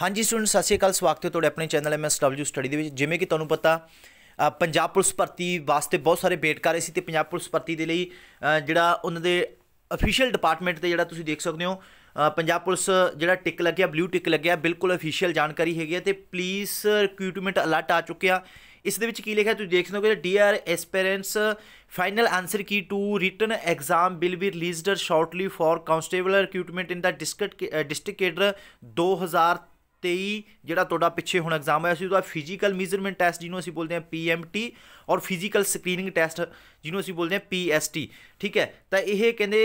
ਹਾਂਜੀ ਸਟੂਡੈਂਟ ਸਤਿ ਸ਼੍ਰੀ ਅਕਾਲ ਸਵਾਗਤ ਹੈ ਤੁਹਾਡੇ ਆਪਣੇ ਚੈਨਲ ਐਮਐਸਡਬਲਯੂ ਸਟੱਡੀ ਦੇ ਵਿੱਚ ਜਿਵੇਂ ਕਿ ਤੁਹਾਨੂੰ ਪਤਾ ਪੰਜਾਬ ਪੁਲਿਸ ਭਰਤੀ ਵਾਸਤੇ ਬਹੁਤ ਸਾਰੇ ਵੇਟ ਕਰ ਰਹੇ ਸੀ ਤੇ ਪੰਜਾਬ ਪੁਲਿਸ ਭਰਤੀ ਦੇ ਲਈ ਜਿਹੜਾ ਉਹਨਾਂ ਦੇ ਅਫੀਸ਼ੀਅਲ ਡਿਪਾਰਟਮੈਂਟ ਤੇ ਜਿਹੜਾ ਤੁਸੀਂ ਦੇਖ ਸਕਦੇ ਹੋ ਪੰਜਾਬ ਪੁਲਿਸ ਜਿਹੜਾ ਟਿਕ ਲੱਗਿਆ ਬਲੂ ਟਿਕ ਲੱਗਿਆ ਬਿਲਕੁਲ ਅਫੀਸ਼ੀਅਲ ਜਾਣਕਾਰੀ ਹੈਗੀ ਹੈ ਤੇ ਪਲੀਜ਼ ਰਿਕਰੂਟਮੈਂਟ ਅਲਰਟ ਆ ਚੁੱਕਿਆ ਇਸ ਦੇ ਵਿੱਚ ਕੀ ਲਿਖਿਆ ਤੁਸੀਂ ਦੇਖ ਸਕਦੇ ਹੋ dear aspirants final answer key to written exam will be released shortly for constable recruitment in the district district cadre 2023 23 ਜਿਹੜਾ ਤੁਹਾਡਾ ਪਿੱਛੇ ਹੁਣ ਐਗਜ਼ਾਮ ਆਇਆ ਸੀ ਉਹਦਾ ਫਿਜ਼ੀਕਲ ਮੀਜ਼ਰਮੈਂਟ ਟੈਸਟ ਜਿਹਨੂੰ ਅਸੀਂ ਬੋਲਦੇ ਹਾਂ ਟੀ ਔਰ ਫਿਜ਼ੀਕਲ ਸਕਰੀਨਿੰਗ ਟੈਸਟ ਜਿਹਨੂੰ ਅਸੀਂ ਬੋਲਦੇ ਹਾਂ ਟੀ ਠੀਕ ਹੈ ਤਾਂ ਇਹ ਕਹਿੰਦੇ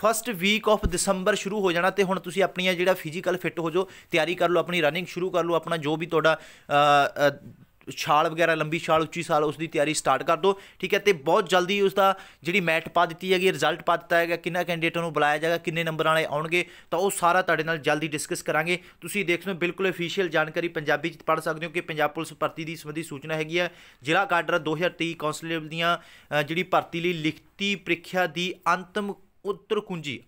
ਫਸਟ ਵੀਕ ਆਫ ਦਸੰਬਰ ਸ਼ੁਰੂ ਹੋ ਜਾਣਾ ਤੇ ਹੁਣ ਤੁਸੀਂ ਆਪਣੀਆਂ ਜਿਹੜਾ ਫਿਜ਼ੀਕਲ ਫਿੱਟ ਹੋ ਜਾਓ ਤਿਆਰੀ ਕਰ ਲਓ ਆਪਣੀ ਰਨਿੰਗ ਸ਼ੁਰੂ ਕਰ ਲਓ ਆਪਣਾ ਜੋ ਵੀ ਤੁਹਾਡਾ ਛਾਲ ਵਗੈਰਾ ਲੰਬੀ ਛਾਲ ਉੱਚੀ ਛਾਲ ਉਸ ਦੀ ਤਿਆਰੀ ਸਟਾਰਟ ਕਰ ਦਿਓ ਠੀਕ ਹੈ ਤੇ ਬਹੁਤ ਜਲਦੀ ਉਸ ਦਾ ਜਿਹੜੀ ਮੈਟ ਪਾ ਦਿੱਤੀ ਹੈਗੀ ਰਿਜ਼ਲਟ ਪਾ ਦਿੱਤਾ ਹੈਗਾ ਕਿੰਨਾ ਕੈਂਡੀਡੇਟ ਨੂੰ ਬੁਲਾਇਆ ਜਾਏਗਾ ਕਿੰਨੇ ਨੰਬਰਾਂ ਵਾਲੇ ਆਉਣਗੇ ਤਾਂ ਉਹ ਸਾਰਾ ਤੁਹਾਡੇ ਨਾਲ ਜਲਦੀ ਡਿਸਕਸ ਕਰਾਂਗੇ ਤੁਸੀਂ ਦੇਖ ਲਓ ਬਿਲਕੁਲ ਅਫੀਸ਼ੀਅਲ ਜਾਣਕਾਰੀ ਪੰਜਾਬੀ ਚ ਪੜ੍ਹ ਸਕਦੇ ਹੋ ਕਿ ਪੰਜਾਬ ਪੁਲਿਸ ਭਰਤੀ ਦੀ ਸੰਬੰਧੀ ਸੂਚਨਾ ਹੈਗੀ ਹੈ ਜ਼ਿਲ੍ਹਾ ਕਾਡਰ 2023 ਕਾਉਂਸਲੇਬਲ ਦੀਆਂ ਜਿਹੜੀ ਭਰਤੀ ਲਈ ਲਿਖਤੀ ਪ੍ਰੀਖਿਆ ਦੀ ਅੰਤਮ ਉੱਤਰ ਕੁੰਜੀ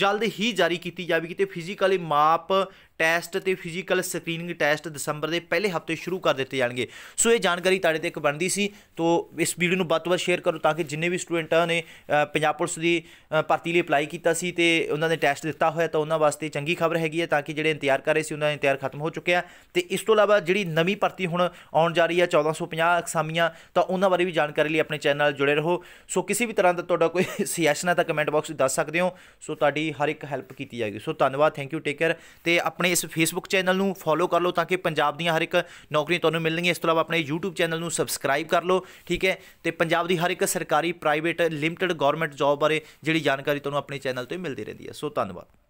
ਜਲਦ ਹੀ ਜਾਰੀ ਕੀਤੀ ਜਾਵੇਗੀ ਤੇ ਫਿਜ਼ੀਕਲੀ ਮਾਪ ਟੈਸਟ ਤੇ ਫਿਜ਼ੀਕਲ ਸਕਰੀਨਿੰਗ ਟੈਸਟ ਦਸੰਬਰ ਦੇ ਪਹਿਲੇ ਹਫਤੇ ਸ਼ੁਰੂ ਕਰ ਦਿੱਤੇ ਜਾਣਗੇ ਸੋ ਇਹ ਜਾਣਕਾਰੀ ਤੁਹਾਡੇ ਤੱਕ ਬਣਦੀ ਸੀ ਤੋਂ ਇਸ ਵੀਡੀਓ ਨੂੰ ਵੱਧ ਸ਼ੇਅਰ ਕਰੋ ਤਾਂ ਕਿ ਜਿੰਨੇ ਵੀ ਸਟੂਡੈਂਟਾਂ ਨੇ ਪੰਜਾਬ ਪੁਲਿਸ ਦੀ ਭਰਤੀ ਲਈ ਅਪਲਾਈ ਕੀਤਾ ਸੀ ਤੇ ਉਹਨਾਂ ਨੇ ਟੈਸਟ ਦਿੱਤਾ ਹੋਇਆ ਤਾਂ ਉਹਨਾਂ ਵਾਸਤੇ ਚੰਗੀ ਖਬਰ ਹੈਗੀ ਹੈ ਤਾਂ ਕਿ ਜਿਹੜੇ ਇੰਤਜ਼ਾਰ ਕਰ ਰਹੇ ਸੀ ਉਹਨਾਂ ਦਾ ਇੰਤਜ਼ਾਰ ਖਤਮ ਹੋ ਚੁੱਕਿਆ ਤੇ ਇਸ ਤੋਂ ਇਲਾਵਾ ਜਿਹੜੀ ਨਵੀਂ ਭਰਤੀ ਹੁਣ ਆਉਣ ਜਾ ਰਹੀ ਹੈ 1450 ਅਕਸਾਮੀਆਂ ਤਾਂ ਉਹਨਾਂ ਬਾਰੇ ਵੀ ਜਾਣਕਾਰੀ ਲਈ ਆਪਣੇ ਚੈਨਲ ਨਾਲ ਜੁੜੇ ਰਹੋ ਸੋ ਕਿਸੇ ਵੀ ਤਰ੍ਹਾਂ ਦਾ ਤੁਹਾਡਾ ਕੋਈ ਸੁਜੈਸ਼ਨ ਹੈ ਤਾਂ ਕਮੈਂਟ ਬਾਕਸ ਵਿੱਚ ਦੱਸ ਸਕਦੇ ਹੋ ਸੋ ਤੁਹਾਡੀ ਹਰ ਇੱਕ ਹੈਲਪ ਕੀਤੀ ਜਾਏਗੀ ਸੋ ਧੰਨਵਾਦ ਥੈਂਕ ਯੂ ਟੇਕ ਕੇਅਰ ਤੇ ਆਪਣੇ ਆਪਣੇ ਇਸ ਫੇਸਬੁੱਕ ਚੈਨਲ ਨੂੰ ਫੋਲੋ ਕਰ ਲਓ ਤਾਂ ਕਿ ਪੰਜਾਬ ਦੀਆਂ ਹਰ ਇੱਕ ਨੌਕਰੀਆਂ ਤੁਹਾਨੂੰ ਮਿਲਣਗੀਆਂ ਇਸ ਤੋਂ ਇਲਾਵਾ ਆਪਣੇ YouTube ਚੈਨਲ ਨੂੰ ਸਬਸਕ੍ਰਾਈਬ ਕਰ ਲਓ ਠੀਕ ਹੈ ਤੇ ਪੰਜਾਬ ਦੀ ਹਰ ਇੱਕ ਸਰਕਾਰੀ ਪ੍ਰਾਈਵੇਟ ਲਿਮਟਿਡ ਗਵਰਨਮੈਂਟ ਜੌਬ ਬਾਰੇ ਜਿਹੜੀ ਜਾਣਕਾਰੀ ਤੁਹਾਨੂੰ ਆਪਣੇ ਚੈਨਲ ਤੋਂ ਮਿਲਦੀ ਰਹਿੰਦੀ ਹੈ ਸੋ ਧੰਨਵਾਦ